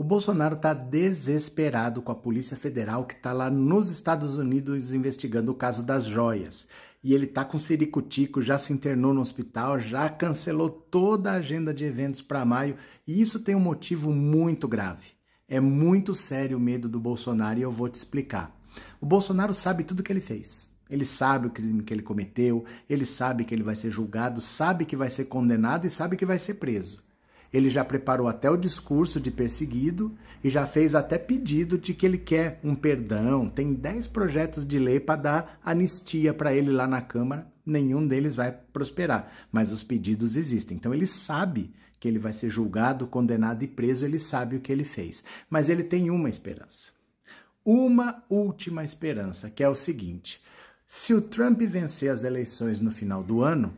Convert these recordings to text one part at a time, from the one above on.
O Bolsonaro está desesperado com a Polícia Federal que está lá nos Estados Unidos investigando o caso das joias. E ele está com ciricutico, já se internou no hospital, já cancelou toda a agenda de eventos para maio, e isso tem um motivo muito grave. É muito sério o medo do Bolsonaro e eu vou te explicar. O Bolsonaro sabe tudo que ele fez. Ele sabe o crime que ele cometeu, ele sabe que ele vai ser julgado, sabe que vai ser condenado e sabe que vai ser preso. Ele já preparou até o discurso de perseguido e já fez até pedido de que ele quer um perdão. Tem 10 projetos de lei para dar anistia para ele lá na Câmara. Nenhum deles vai prosperar, mas os pedidos existem. Então ele sabe que ele vai ser julgado, condenado e preso, ele sabe o que ele fez. Mas ele tem uma esperança. Uma última esperança, que é o seguinte: se o Trump vencer as eleições no final do ano,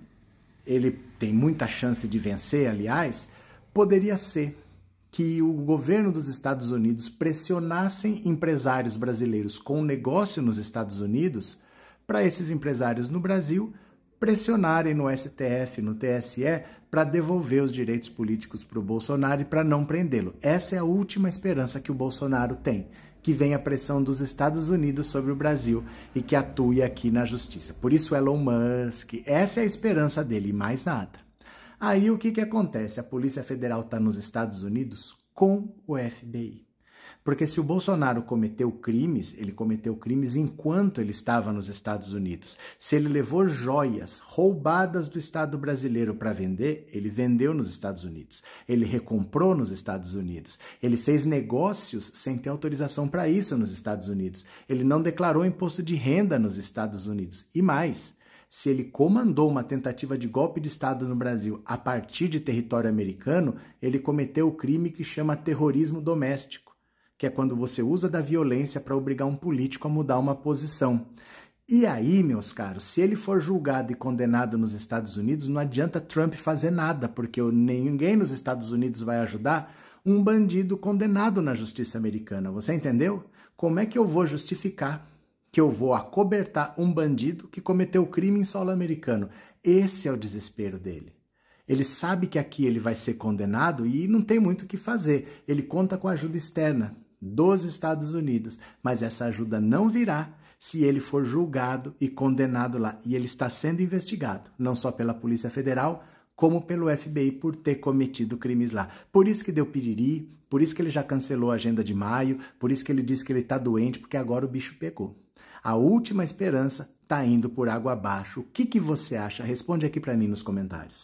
ele tem muita chance de vencer, aliás, Poderia ser que o governo dos Estados Unidos pressionassem empresários brasileiros com negócio nos Estados Unidos para esses empresários no Brasil pressionarem no STF, no TSE, para devolver os direitos políticos para o Bolsonaro e para não prendê-lo. Essa é a última esperança que o Bolsonaro tem, que venha a pressão dos Estados Unidos sobre o Brasil e que atue aqui na justiça. Por isso, Elon Musk, essa é a esperança dele e mais nada. Aí o que, que acontece? A Polícia Federal está nos Estados Unidos com o FBI. Porque se o Bolsonaro cometeu crimes, ele cometeu crimes enquanto ele estava nos Estados Unidos. Se ele levou joias roubadas do Estado brasileiro para vender, ele vendeu nos Estados Unidos. Ele recomprou nos Estados Unidos. Ele fez negócios sem ter autorização para isso nos Estados Unidos. Ele não declarou imposto de renda nos Estados Unidos. E mais, se ele comandou uma tentativa de golpe de Estado no Brasil a partir de território americano, ele cometeu o crime que chama terrorismo doméstico, que é quando você usa da violência para obrigar um político a mudar uma posição. E aí, meus caros, se ele for julgado e condenado nos Estados Unidos, não adianta Trump fazer nada, porque ninguém nos Estados Unidos vai ajudar um bandido condenado na justiça americana. Você entendeu? Como é que eu vou justificar? que eu vou acobertar um bandido que cometeu crime em solo americano. Esse é o desespero dele. Ele sabe que aqui ele vai ser condenado e não tem muito o que fazer. Ele conta com ajuda externa dos Estados Unidos, mas essa ajuda não virá se ele for julgado e condenado lá. E ele está sendo investigado, não só pela Polícia Federal, como pelo FBI por ter cometido crimes lá. Por isso que deu piriri, por isso que ele já cancelou a agenda de maio, por isso que ele disse que ele está doente, porque agora o bicho pegou. A última esperança está indo por água abaixo. O que, que você acha? Responde aqui para mim nos comentários.